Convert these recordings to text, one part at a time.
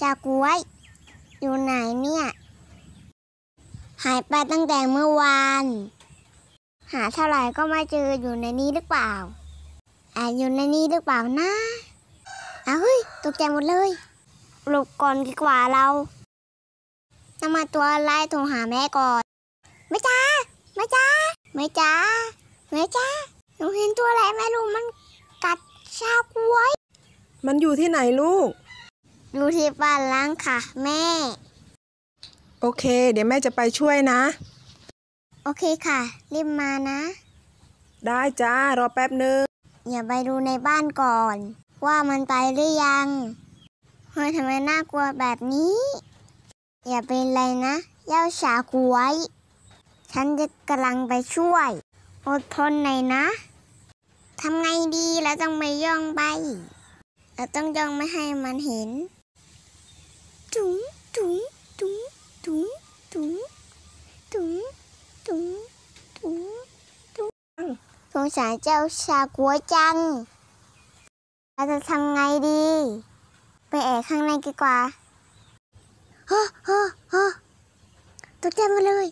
จาก้วย อยู่ไหนเนี่ยหายไปตั้งแต่เมื่อวาน หาเท่าไหร่ก็ไม่เจออยู่ในนี้หรือเปล่าแอบอยู่ในนี้หรือเปล่านะอ้าวเฮ้ยตกใจหมดเลยหลบก่อนดีกว่าเราจะมาตัวไล่โทรหาแม่ก่อนแม่จ้าแม่จ้าแม่จ้าแม่จ้าหนูเห็นตัวอะไรไม่รู้มันกัดชากล้วย มันอยู่ที่ไหนลูกดูที่บ้านล้างค่ะแม่ โอเค เดี๋ยวแม่จะไปช่วยนะ โอเคค่ะรีบมานะ ได้จ้ารอแป๊บนึงอย่าไปดูในบ้านก่อน ว่ามันไปหรือยัง เฮ้ยทำไมน่ากลัวแบบนี้ อย่าเป็นไรนะเย้าฉากวย ฉันจะกำลังไปช่วย อดทนหน่อยนะทำไงดีแล้วต้องไปย่องไปเราต้องย่องไม่ให้มันเห็นจุ๋งจุ๋งจุ๋งจุ๋งจุ๋งจุ๋งจุ๋งจุ๋งจุ๋งสงสารเจ้าชากัวจัง เราจะทำไงดี ไปแอบข้างในดีกว่าฮะฮะฮะตกใจมาเลย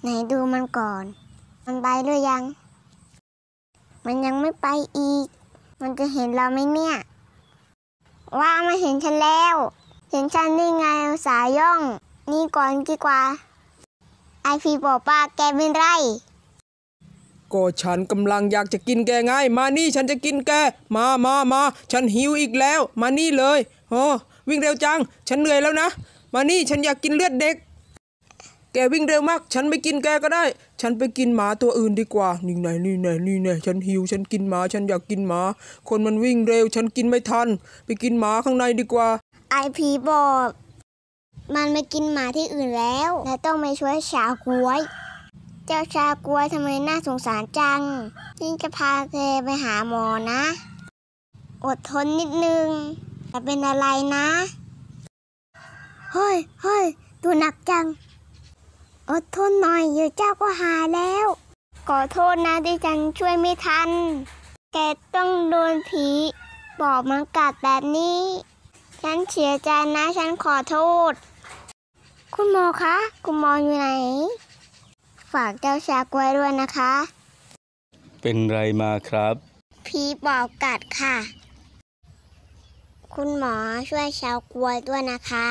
ไหนดูมันก่อน มันไปหรือยัง มันยังไม่ไปอีก มันจะเห็นเราไหมเนี่ย ว่ามาเห็นฉันแล้วเห็นฉันได้ไงสายย่องนี่ก่อนดีกว่า ไอพีบอกป้าแกเป็นไรก็ฉันกำลังอยากจะกินแกไง มานี่ฉันจะกินแก มามามา ฉันหิวอีกแล้ว มานี่เลยโอ้วิ่งเร็วจัง ฉันเหนื่อยแล้วนะ มานี่ฉันอยากกินเลือดเด็ก แกวิ่งเร็วมาก ฉันไม่กินแกก็ได้ ฉันไปกินหมาตัวอื่นดีกว่า นี่ไหนนี่ไหนนี่ไหนฉันหิวฉันกินหมา ฉันอยากกินหมา คนมันวิ่งเร็ว ฉันกินไม่ทันไปกินหมาข้างในดีกว่าไอพีบอก มันไปกินหมาที่อื่นแล้ว และต้องไปช่วยชากวย เจ้าชากวยทำไมน่าสงสารจังนี่จะพาเธอไปหาหมอนะ อดทนนิดนึงจะเป็นอะไรนะ เฮ้ยเฮ้ยตัวหนักจัง อดทนหน่อยเดี๋ยวเจ้าก็หาแล้ว ขอโทษนะที่ฉันช่วยไม่ทัน แกต้องโดนผีบอกมันกัดแบบนี้ฉันเสียใจนะ ฉันขอโทษ คุณหมอคะ คุณหมออยู่ไหน ฝากเจ้าชากไว้ด้วยนะคะ เป็นไรมาครับผีบอบกัดค่ะ คุณหมอช่วยชาวกล้วยด้วยนะคะ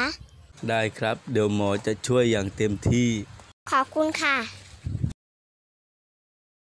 ได้ครับเดี๋ยวหมอจะช่วยอย่างเต็มที่ ขอบคุณค่ะ